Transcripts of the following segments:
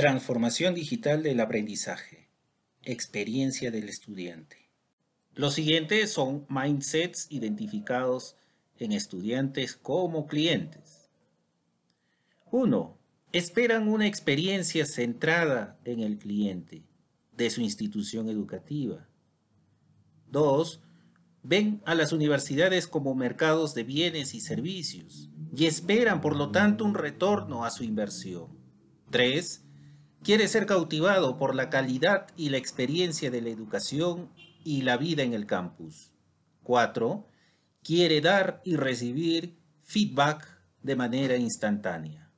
Transformación digital del aprendizaje. Experiencia del estudiante. Los siguientes son mindsets identificados en estudiantes como clientes. 1. Esperan una experiencia centrada en el cliente de su institución educativa. 2. Ven a las universidades como mercados de bienes y servicios y esperan, por lo tanto, un retorno a su inversión. 3 quiere ser cautivado por la calidad y la experiencia de la educación y la vida en el campus. 4. Quiere dar y recibir feedback de manera instantánea.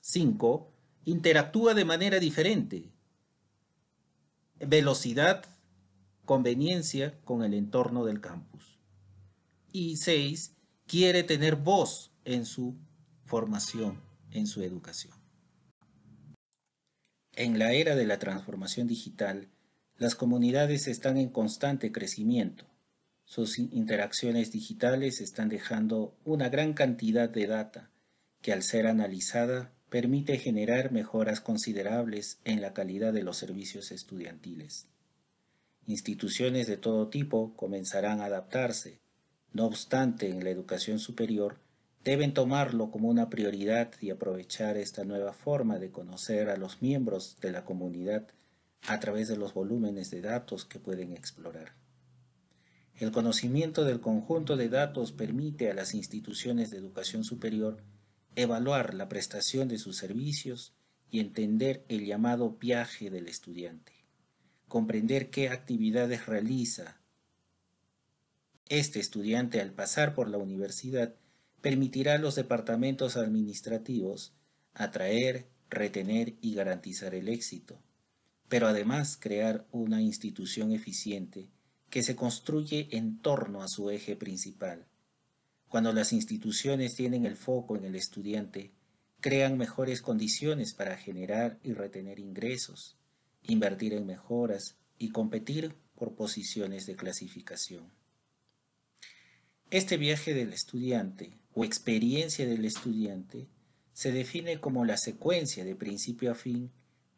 5. Interactúa de manera diferente. Velocidad, conveniencia con el entorno del campus. Y 6. Quiere tener voz en su formación, en su educación. En la era de la transformación digital, las comunidades están en constante crecimiento. Sus interacciones digitales están dejando una gran cantidad de data que al ser analizada permite generar mejoras considerables en la calidad de los servicios estudiantiles. Instituciones de todo tipo comenzarán a adaptarse. No obstante, en la educación superior deben tomarlo como una prioridad y aprovechar esta nueva forma de conocer a los miembros de la comunidad a través de los volúmenes de datos que pueden explorar. El conocimiento del conjunto de datos permite a las instituciones de educación superior evaluar la prestación de sus servicios y entender el llamado viaje del estudiante, comprender qué actividades realiza este estudiante al pasar por la universidad permitirá a los departamentos administrativos atraer, retener y garantizar el éxito, pero además crear una institución eficiente que se construye en torno a su eje principal. Cuando las instituciones tienen el foco en el estudiante, crean mejores condiciones para generar y retener ingresos, invertir en mejoras y competir por posiciones de clasificación. Este viaje del estudiante o experiencia del estudiante se define como la secuencia de principio a fin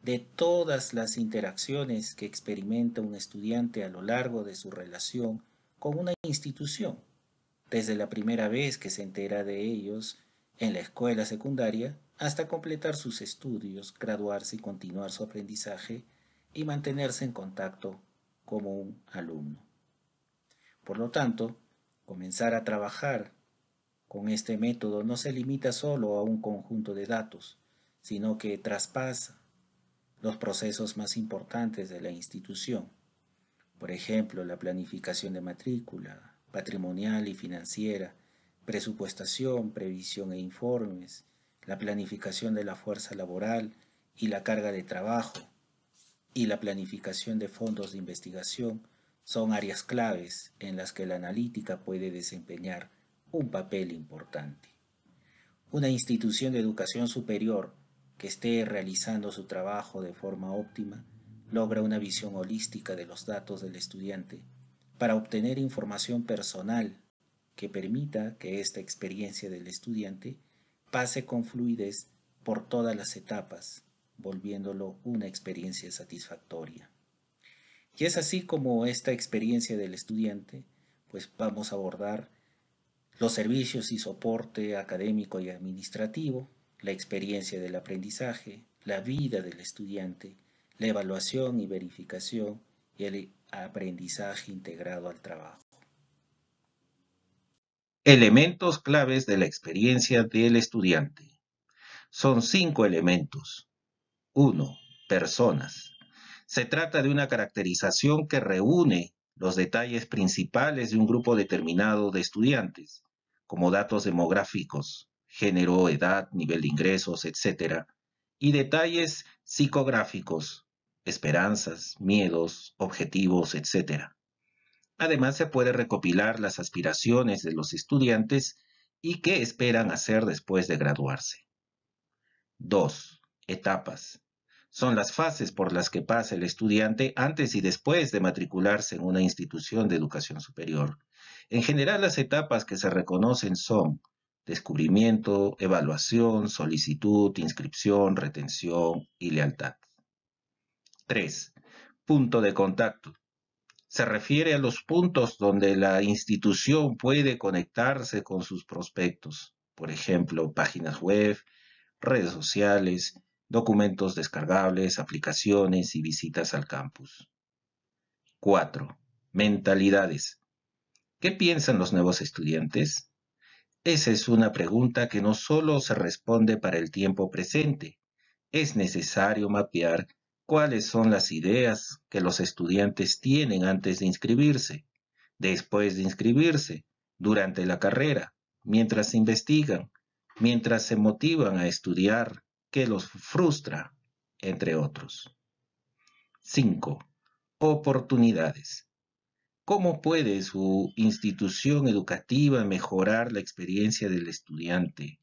de todas las interacciones que experimenta un estudiante a lo largo de su relación con una institución, desde la primera vez que se entera de ellos en la escuela secundaria hasta completar sus estudios, graduarse y continuar su aprendizaje y mantenerse en contacto como un alumno. Por lo tanto, comenzar a trabajar con este método no se limita solo a un conjunto de datos, sino que traspasa los procesos más importantes de la institución, por ejemplo, la planificación de matrícula, patrimonial y financiera, presupuestación, previsión e informes, la planificación de la fuerza laboral y la carga de trabajo, y la planificación de fondos de investigación son áreas claves en las que la analítica puede desempeñar un papel importante. Una institución de educación superior que esté realizando su trabajo de forma óptima logra una visión holística de los datos del estudiante para obtener información personal que permita que esta experiencia del estudiante pase con fluidez por todas las etapas, volviéndolo una experiencia satisfactoria. Y es así como esta experiencia del estudiante, pues vamos a abordar los servicios y soporte académico y administrativo, la experiencia del aprendizaje, la vida del estudiante, la evaluación y verificación y el aprendizaje integrado al trabajo. Elementos claves de la experiencia del estudiante. Son cinco elementos. Uno, Personas. Se trata de una caracterización que reúne los detalles principales de un grupo determinado de estudiantes, como datos demográficos, género, edad, nivel de ingresos, etc., y detalles psicográficos, esperanzas, miedos, objetivos, etc. Además, se puede recopilar las aspiraciones de los estudiantes y qué esperan hacer después de graduarse. 2. Etapas son las fases por las que pasa el estudiante antes y después de matricularse en una institución de educación superior. En general, las etapas que se reconocen son descubrimiento, evaluación, solicitud, inscripción, retención y lealtad. 3. Punto de contacto. Se refiere a los puntos donde la institución puede conectarse con sus prospectos, por ejemplo, páginas web, redes sociales, documentos descargables, aplicaciones y visitas al campus. 4. Mentalidades. ¿Qué piensan los nuevos estudiantes? Esa es una pregunta que no solo se responde para el tiempo presente. Es necesario mapear cuáles son las ideas que los estudiantes tienen antes de inscribirse, después de inscribirse, durante la carrera, mientras se investigan, mientras se motivan a estudiar, que los frustra, entre otros. 5. Oportunidades. ¿Cómo puede su institución educativa mejorar la experiencia del estudiante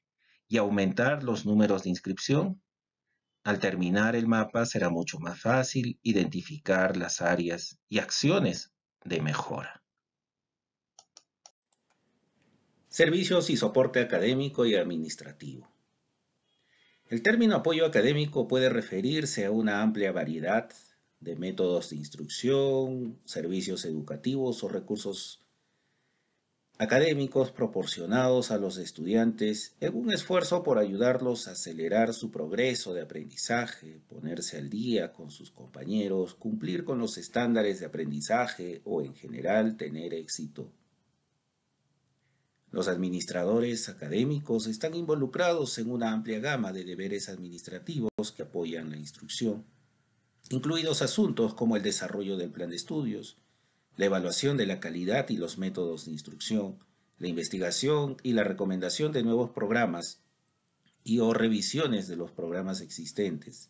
y aumentar los números de inscripción? Al terminar el mapa será mucho más fácil identificar las áreas y acciones de mejora. Servicios y soporte académico y administrativo. El término apoyo académico puede referirse a una amplia variedad de métodos de instrucción, servicios educativos o recursos académicos proporcionados a los estudiantes en un esfuerzo por ayudarlos a acelerar su progreso de aprendizaje, ponerse al día con sus compañeros, cumplir con los estándares de aprendizaje o en general tener éxito. Los administradores académicos están involucrados en una amplia gama de deberes administrativos que apoyan la instrucción, incluidos asuntos como el desarrollo del plan de estudios, la evaluación de la calidad y los métodos de instrucción, la investigación y la recomendación de nuevos programas y o revisiones de los programas existentes,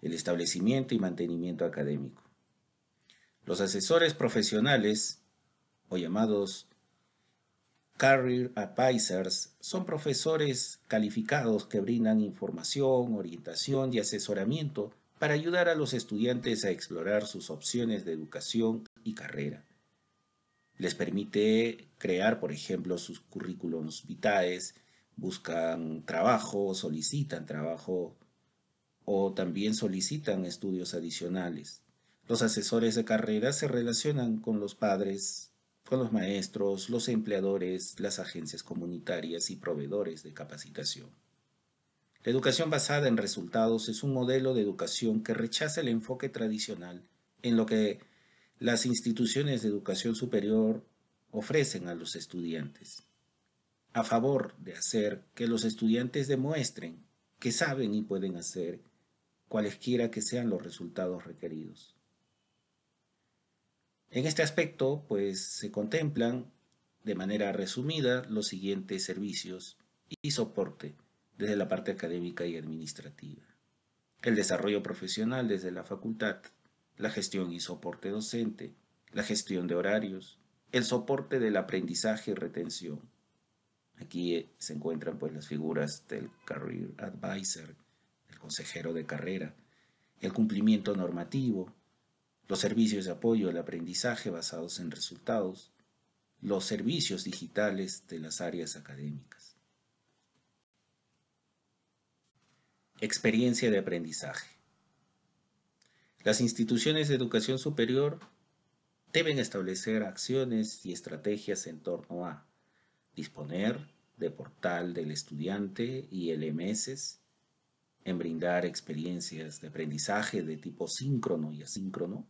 el establecimiento y mantenimiento académico. Los asesores profesionales, o llamados Career Advisors son profesores calificados que brindan información, orientación y asesoramiento para ayudar a los estudiantes a explorar sus opciones de educación y carrera. Les permite crear, por ejemplo, sus currículums vitae, buscan trabajo, solicitan trabajo o también solicitan estudios adicionales. Los asesores de carrera se relacionan con los padres con los maestros, los empleadores, las agencias comunitarias y proveedores de capacitación. La educación basada en resultados es un modelo de educación que rechaza el enfoque tradicional en lo que las instituciones de educación superior ofrecen a los estudiantes, a favor de hacer que los estudiantes demuestren que saben y pueden hacer cualesquiera que sean los resultados requeridos. En este aspecto, pues se contemplan de manera resumida los siguientes servicios y soporte desde la parte académica y administrativa. El desarrollo profesional desde la facultad, la gestión y soporte docente, la gestión de horarios, el soporte del aprendizaje y retención. Aquí eh, se encuentran pues las figuras del career advisor, el consejero de carrera, el cumplimiento normativo, los servicios de apoyo al aprendizaje basados en resultados, los servicios digitales de las áreas académicas. Experiencia de aprendizaje. Las instituciones de educación superior deben establecer acciones y estrategias en torno a disponer de portal del estudiante y LMS, e en brindar experiencias de aprendizaje de tipo síncrono y asíncrono,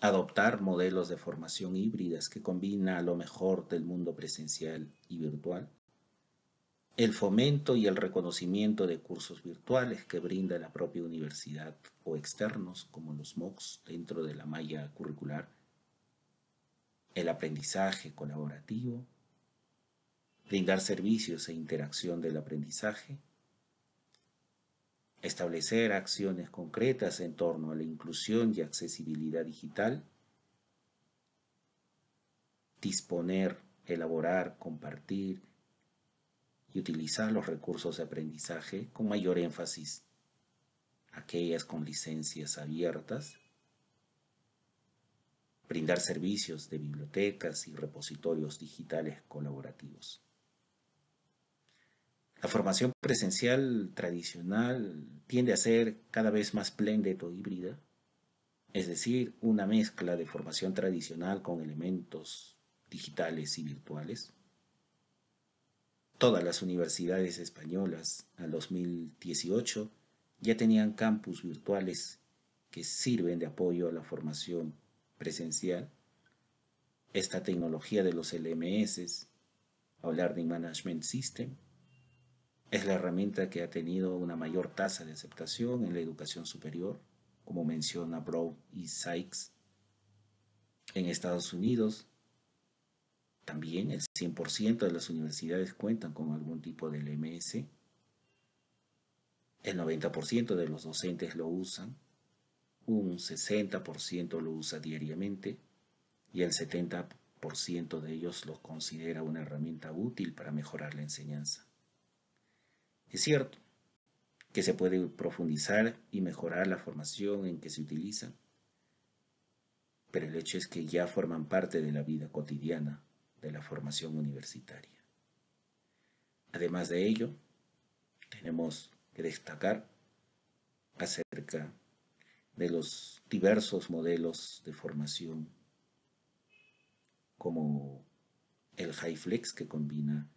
adoptar modelos de formación híbridas que combina lo mejor del mundo presencial y virtual, el fomento y el reconocimiento de cursos virtuales que brinda la propia universidad o externos como los MOOCs dentro de la malla curricular, el aprendizaje colaborativo, brindar servicios e interacción del aprendizaje, establecer acciones concretas en torno a la inclusión y accesibilidad digital, disponer, elaborar, compartir y utilizar los recursos de aprendizaje con mayor énfasis, aquellas con licencias abiertas, brindar servicios de bibliotecas y repositorios digitales colaborativos. La formación presencial tradicional tiende a ser cada vez más pléndida o híbrida, es decir, una mezcla de formación tradicional con elementos digitales y virtuales. Todas las universidades españolas al 2018 ya tenían campus virtuales que sirven de apoyo a la formación presencial. Esta tecnología de los LMS, de Management System, es la herramienta que ha tenido una mayor tasa de aceptación en la educación superior, como menciona Brown y Sykes. En Estados Unidos, también el 100% de las universidades cuentan con algún tipo de LMS. El 90% de los docentes lo usan, un 60% lo usa diariamente y el 70% de ellos lo considera una herramienta útil para mejorar la enseñanza. Es cierto que se puede profundizar y mejorar la formación en que se utilizan, pero el hecho es que ya forman parte de la vida cotidiana de la formación universitaria. Además de ello, tenemos que destacar acerca de los diversos modelos de formación, como el High Flex que combina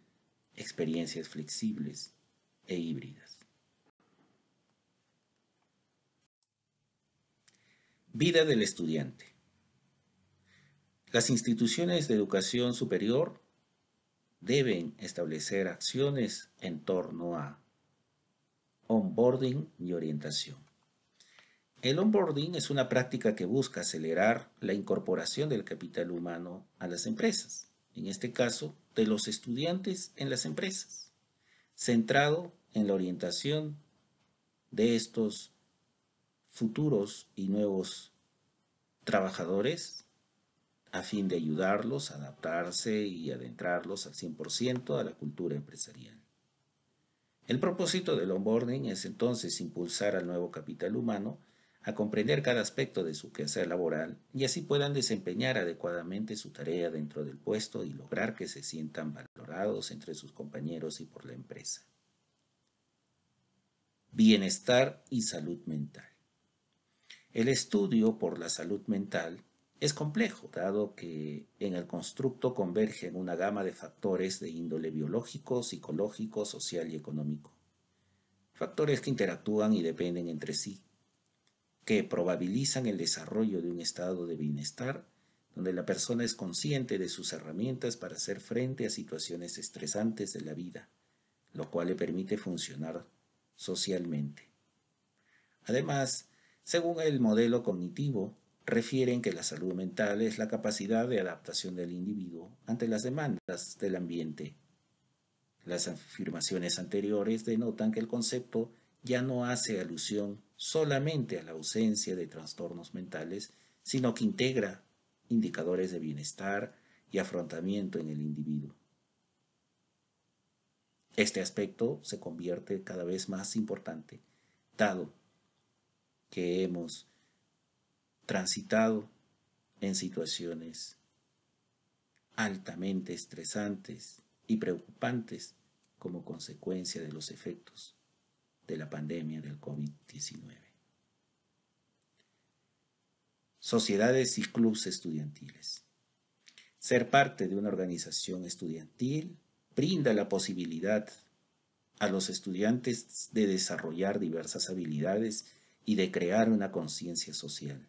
experiencias flexibles e híbridas. Vida del estudiante. Las instituciones de educación superior deben establecer acciones en torno a onboarding y orientación. El onboarding es una práctica que busca acelerar la incorporación del capital humano a las empresas, en este caso de los estudiantes en las empresas centrado en la orientación de estos futuros y nuevos trabajadores a fin de ayudarlos a adaptarse y adentrarlos al 100% a la cultura empresarial. El propósito del onboarding es entonces impulsar al nuevo capital humano a comprender cada aspecto de su quehacer laboral y así puedan desempeñar adecuadamente su tarea dentro del puesto y lograr que se sientan valorados entre sus compañeros y por la empresa. Bienestar y salud mental. El estudio por la salud mental es complejo, dado que en el constructo convergen una gama de factores de índole biológico, psicológico, social y económico. Factores que interactúan y dependen entre sí, que probabilizan el desarrollo de un estado de bienestar donde la persona es consciente de sus herramientas para hacer frente a situaciones estresantes de la vida, lo cual le permite funcionar socialmente. Además, según el modelo cognitivo, refieren que la salud mental es la capacidad de adaptación del individuo ante las demandas del ambiente. Las afirmaciones anteriores denotan que el concepto ya no hace alusión solamente a la ausencia de trastornos mentales, sino que integra indicadores de bienestar y afrontamiento en el individuo. Este aspecto se convierte cada vez más importante, dado que hemos transitado en situaciones altamente estresantes y preocupantes como consecuencia de los efectos de la pandemia del COVID-19 sociedades y clubes estudiantiles. Ser parte de una organización estudiantil brinda la posibilidad a los estudiantes de desarrollar diversas habilidades y de crear una conciencia social.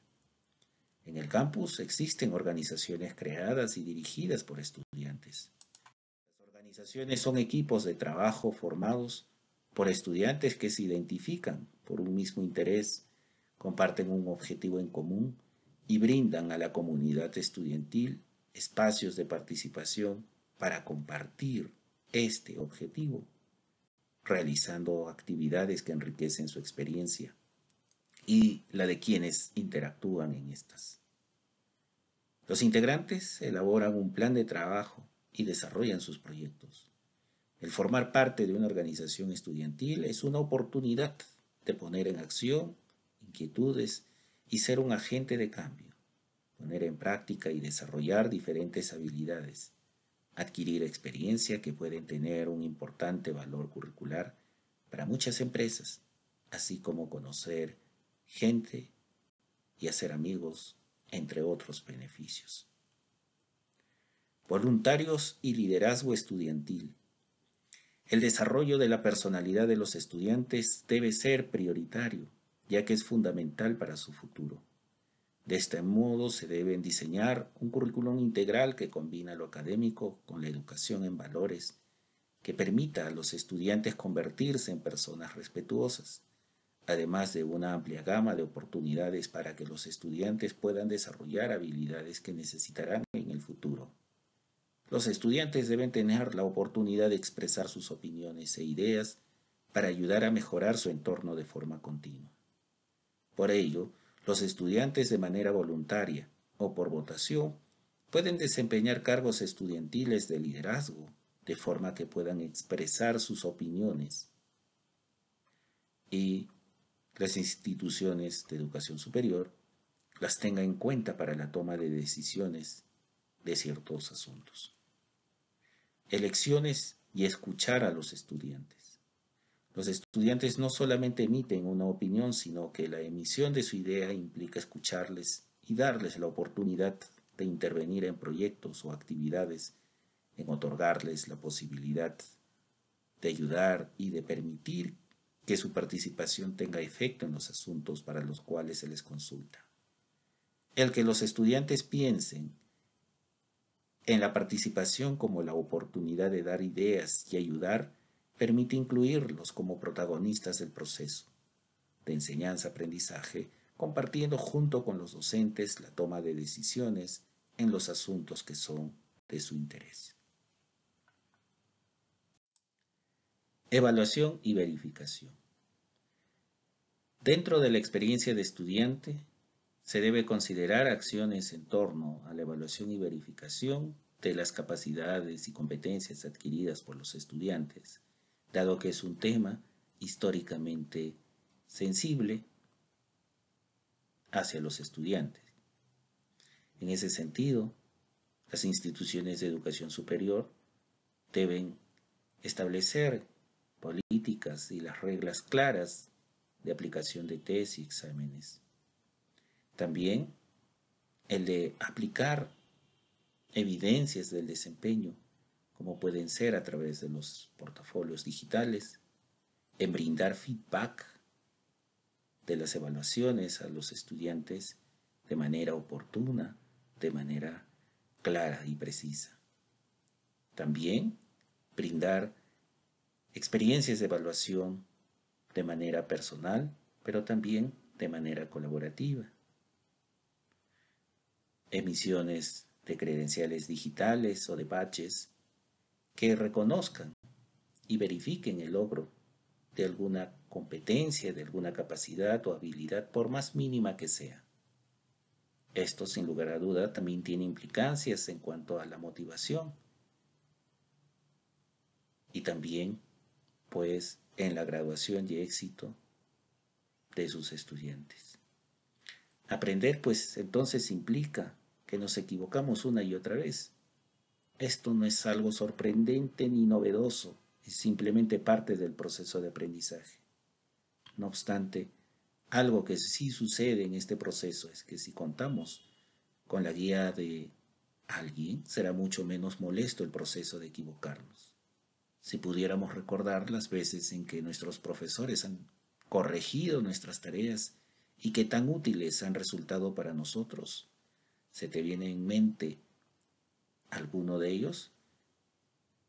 En el campus existen organizaciones creadas y dirigidas por estudiantes. Las organizaciones son equipos de trabajo formados por estudiantes que se identifican por un mismo interés, comparten un objetivo en común y brindan a la comunidad estudiantil espacios de participación para compartir este objetivo, realizando actividades que enriquecen su experiencia y la de quienes interactúan en estas. Los integrantes elaboran un plan de trabajo y desarrollan sus proyectos. El formar parte de una organización estudiantil es una oportunidad de poner en acción inquietudes y ser un agente de cambio, poner en práctica y desarrollar diferentes habilidades, adquirir experiencia que pueden tener un importante valor curricular para muchas empresas, así como conocer gente y hacer amigos, entre otros beneficios. Voluntarios y liderazgo estudiantil. El desarrollo de la personalidad de los estudiantes debe ser prioritario ya que es fundamental para su futuro. De este modo se deben diseñar un currículum integral que combina lo académico con la educación en valores, que permita a los estudiantes convertirse en personas respetuosas, además de una amplia gama de oportunidades para que los estudiantes puedan desarrollar habilidades que necesitarán en el futuro. Los estudiantes deben tener la oportunidad de expresar sus opiniones e ideas para ayudar a mejorar su entorno de forma continua. Por ello, los estudiantes de manera voluntaria o por votación pueden desempeñar cargos estudiantiles de liderazgo, de forma que puedan expresar sus opiniones. Y las instituciones de educación superior las tenga en cuenta para la toma de decisiones de ciertos asuntos. Elecciones y escuchar a los estudiantes. Los estudiantes no solamente emiten una opinión, sino que la emisión de su idea implica escucharles y darles la oportunidad de intervenir en proyectos o actividades, en otorgarles la posibilidad de ayudar y de permitir que su participación tenga efecto en los asuntos para los cuales se les consulta. El que los estudiantes piensen en la participación como la oportunidad de dar ideas y ayudar permite incluirlos como protagonistas del proceso de enseñanza-aprendizaje, compartiendo junto con los docentes la toma de decisiones en los asuntos que son de su interés. Evaluación y verificación. Dentro de la experiencia de estudiante, se debe considerar acciones en torno a la evaluación y verificación de las capacidades y competencias adquiridas por los estudiantes, dado que es un tema históricamente sensible hacia los estudiantes. En ese sentido, las instituciones de educación superior deben establecer políticas y las reglas claras de aplicación de tesis y exámenes. También el de aplicar evidencias del desempeño como pueden ser a través de los portafolios digitales, en brindar feedback de las evaluaciones a los estudiantes de manera oportuna, de manera clara y precisa. También brindar experiencias de evaluación de manera personal, pero también de manera colaborativa. Emisiones de credenciales digitales o de baches que reconozcan y verifiquen el logro de alguna competencia, de alguna capacidad o habilidad, por más mínima que sea. Esto, sin lugar a duda, también tiene implicancias en cuanto a la motivación y también, pues, en la graduación y éxito de sus estudiantes. Aprender, pues, entonces implica que nos equivocamos una y otra vez, esto no es algo sorprendente ni novedoso, es simplemente parte del proceso de aprendizaje. No obstante, algo que sí sucede en este proceso es que si contamos con la guía de alguien, será mucho menos molesto el proceso de equivocarnos. Si pudiéramos recordar las veces en que nuestros profesores han corregido nuestras tareas y que tan útiles han resultado para nosotros, se te viene en mente alguno de ellos?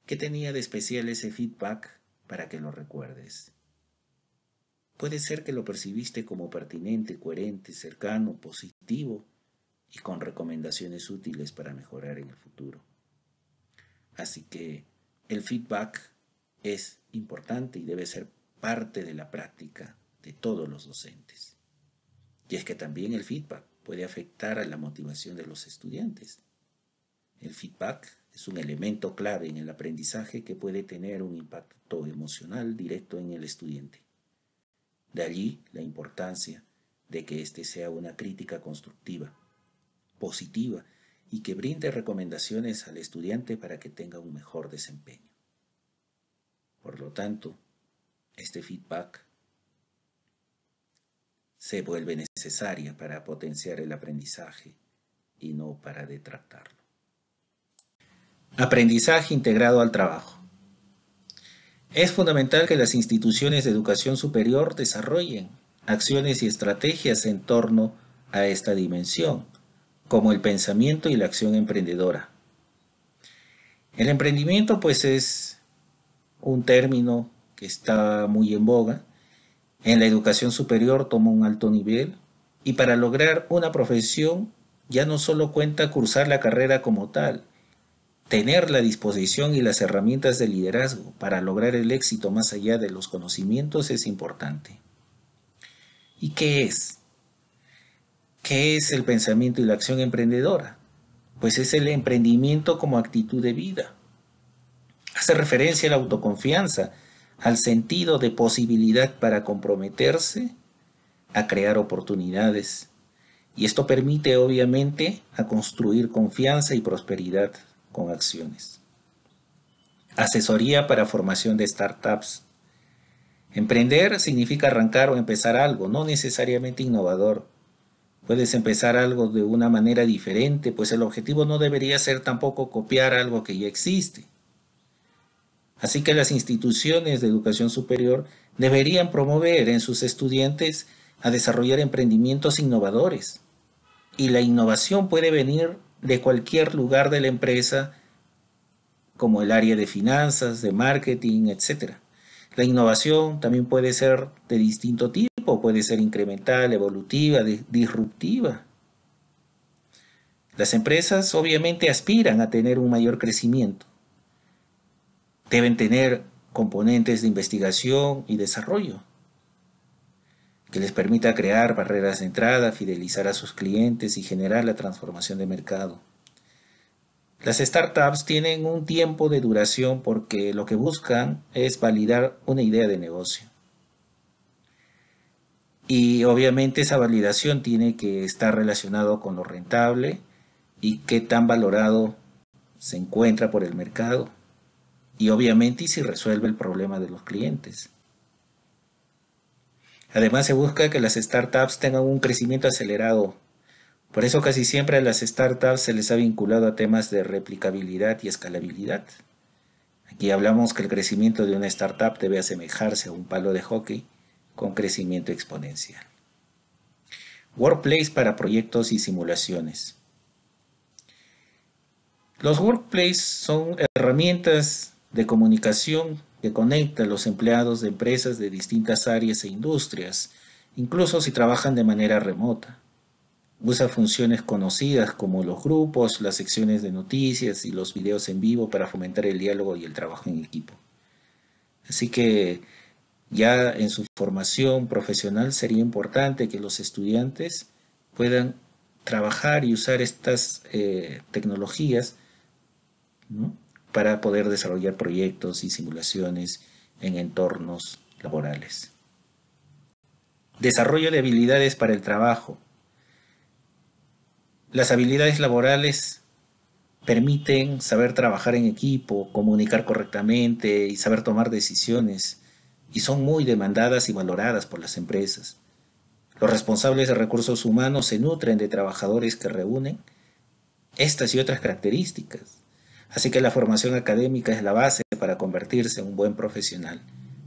¿Qué tenía de especial ese feedback para que lo recuerdes? Puede ser que lo percibiste como pertinente, coherente, cercano, positivo y con recomendaciones útiles para mejorar en el futuro. Así que el feedback es importante y debe ser parte de la práctica de todos los docentes. Y es que también el feedback puede afectar a la motivación de los estudiantes. El feedback es un elemento clave en el aprendizaje que puede tener un impacto emocional directo en el estudiante. De allí la importancia de que este sea una crítica constructiva, positiva y que brinde recomendaciones al estudiante para que tenga un mejor desempeño. Por lo tanto, este feedback se vuelve necesaria para potenciar el aprendizaje y no para detractarlo. Aprendizaje integrado al trabajo. Es fundamental que las instituciones de educación superior desarrollen acciones y estrategias en torno a esta dimensión, como el pensamiento y la acción emprendedora. El emprendimiento pues es un término que está muy en boga. En la educación superior toma un alto nivel y para lograr una profesión ya no solo cuenta cursar la carrera como tal, tener la disposición y las herramientas de liderazgo para lograr el éxito más allá de los conocimientos es importante. ¿Y qué es? ¿Qué es el pensamiento y la acción emprendedora? Pues es el emprendimiento como actitud de vida. Hace referencia a la autoconfianza, al sentido de posibilidad para comprometerse a crear oportunidades. Y esto permite obviamente a construir confianza y prosperidad con acciones. Asesoría para formación de startups. Emprender significa arrancar o empezar algo, no necesariamente innovador. Puedes empezar algo de una manera diferente, pues el objetivo no debería ser tampoco copiar algo que ya existe. Así que las instituciones de educación superior deberían promover en sus estudiantes a desarrollar emprendimientos innovadores. Y la innovación puede venir de cualquier lugar de la empresa, como el área de finanzas, de marketing, etc. La innovación también puede ser de distinto tipo, puede ser incremental, evolutiva, disruptiva. Las empresas obviamente aspiran a tener un mayor crecimiento. Deben tener componentes de investigación y desarrollo que les permita crear barreras de entrada, fidelizar a sus clientes y generar la transformación de mercado. Las startups tienen un tiempo de duración porque lo que buscan es validar una idea de negocio. Y obviamente esa validación tiene que estar relacionado con lo rentable y qué tan valorado se encuentra por el mercado. Y obviamente y si resuelve el problema de los clientes. Además, se busca que las startups tengan un crecimiento acelerado. Por eso casi siempre a las startups se les ha vinculado a temas de replicabilidad y escalabilidad. Aquí hablamos que el crecimiento de una startup debe asemejarse a un palo de hockey con crecimiento exponencial. Workplace para proyectos y simulaciones. Los workplace son herramientas de comunicación que conecta a los empleados de empresas de distintas áreas e industrias, incluso si trabajan de manera remota. Usa funciones conocidas como los grupos, las secciones de noticias y los videos en vivo para fomentar el diálogo y el trabajo en equipo. Así que ya en su formación profesional sería importante que los estudiantes puedan trabajar y usar estas eh, tecnologías ¿no? para poder desarrollar proyectos y simulaciones en entornos laborales. Desarrollo de habilidades para el trabajo. Las habilidades laborales permiten saber trabajar en equipo, comunicar correctamente y saber tomar decisiones, y son muy demandadas y valoradas por las empresas. Los responsables de recursos humanos se nutren de trabajadores que reúnen estas y otras características Así que la formación académica es la base para convertirse en un buen profesional.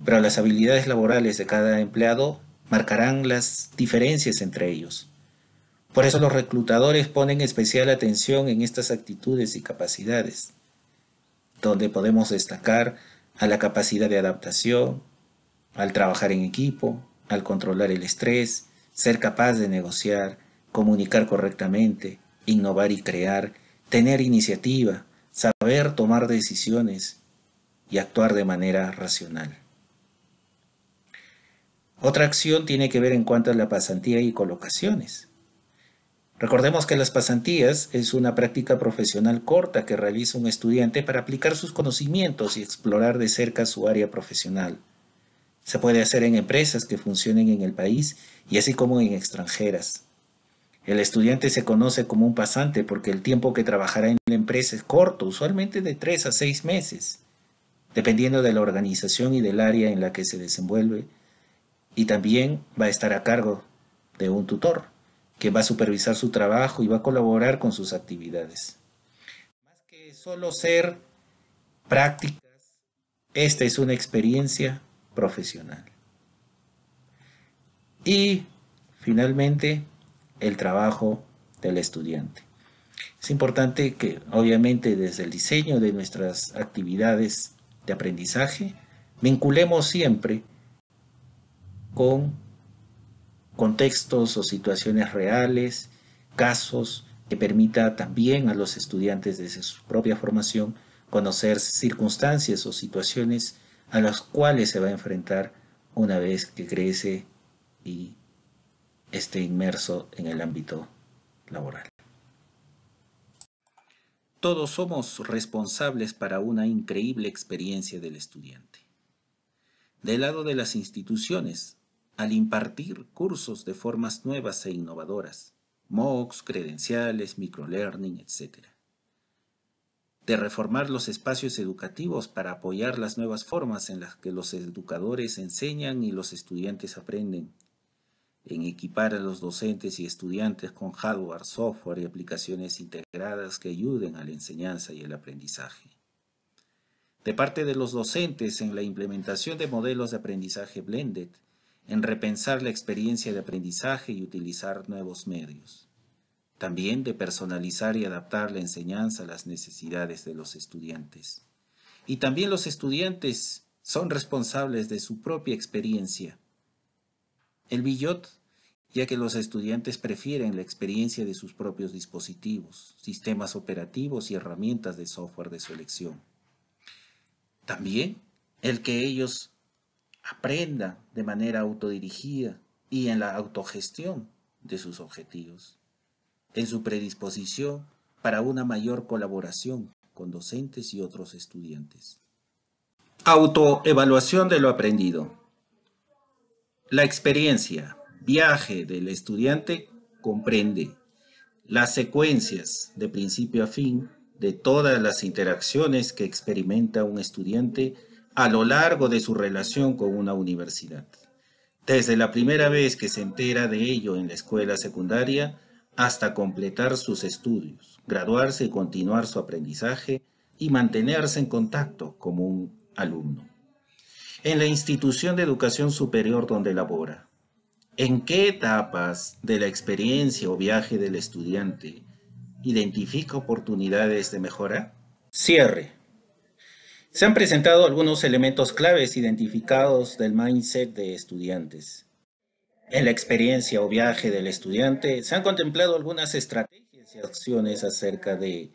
Pero las habilidades laborales de cada empleado marcarán las diferencias entre ellos. Por eso los reclutadores ponen especial atención en estas actitudes y capacidades, donde podemos destacar a la capacidad de adaptación, al trabajar en equipo, al controlar el estrés, ser capaz de negociar, comunicar correctamente, innovar y crear, tener iniciativa, tomar decisiones y actuar de manera racional. Otra acción tiene que ver en cuanto a la pasantía y colocaciones. Recordemos que las pasantías es una práctica profesional corta que realiza un estudiante para aplicar sus conocimientos y explorar de cerca su área profesional. Se puede hacer en empresas que funcionen en el país y así como en extranjeras. El estudiante se conoce como un pasante porque el tiempo que trabajará en la empresa es corto, usualmente de tres a seis meses, dependiendo de la organización y del área en la que se desenvuelve, y también va a estar a cargo de un tutor, que va a supervisar su trabajo y va a colaborar con sus actividades. Más que solo ser prácticas, esta es una experiencia profesional. Y finalmente, el trabajo del estudiante. Es importante que, obviamente, desde el diseño de nuestras actividades de aprendizaje, vinculemos siempre con contextos o situaciones reales, casos que permita también a los estudiantes desde su propia formación conocer circunstancias o situaciones a las cuales se va a enfrentar una vez que crece y esté inmerso en el ámbito laboral. Todos somos responsables para una increíble experiencia del estudiante. Del lado de las instituciones, al impartir cursos de formas nuevas e innovadoras, MOOCs, credenciales, microlearning, etc. De reformar los espacios educativos para apoyar las nuevas formas en las que los educadores enseñan y los estudiantes aprenden, en equipar a los docentes y estudiantes con hardware, software y aplicaciones integradas que ayuden a la enseñanza y el aprendizaje. De parte de los docentes en la implementación de modelos de aprendizaje blended, en repensar la experiencia de aprendizaje y utilizar nuevos medios. También de personalizar y adaptar la enseñanza a las necesidades de los estudiantes. Y también los estudiantes son responsables de su propia experiencia. El Billot ya que los estudiantes prefieren la experiencia de sus propios dispositivos, sistemas operativos y herramientas de software de su elección. También el que ellos aprendan de manera autodirigida y en la autogestión de sus objetivos, en su predisposición para una mayor colaboración con docentes y otros estudiantes. Autoevaluación de lo aprendido. La experiencia viaje del estudiante comprende las secuencias de principio a fin de todas las interacciones que experimenta un estudiante a lo largo de su relación con una universidad. Desde la primera vez que se entera de ello en la escuela secundaria hasta completar sus estudios, graduarse y continuar su aprendizaje y mantenerse en contacto como un alumno. En la institución de educación superior donde labora, ¿En qué etapas de la experiencia o viaje del estudiante identifica oportunidades de mejora? Cierre. Se han presentado algunos elementos claves identificados del mindset de estudiantes. En la experiencia o viaje del estudiante se han contemplado algunas estrategias y acciones acerca de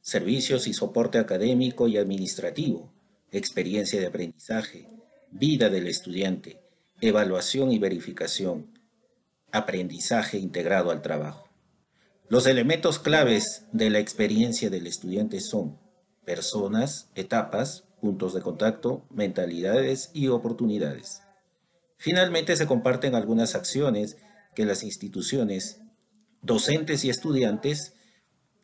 servicios y soporte académico y administrativo, experiencia de aprendizaje, vida del estudiante, evaluación y verificación, aprendizaje integrado al trabajo. Los elementos claves de la experiencia del estudiante son personas, etapas, puntos de contacto, mentalidades y oportunidades. Finalmente se comparten algunas acciones que las instituciones, docentes y estudiantes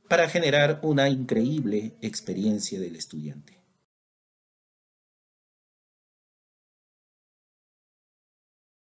para generar una increíble experiencia del estudiante.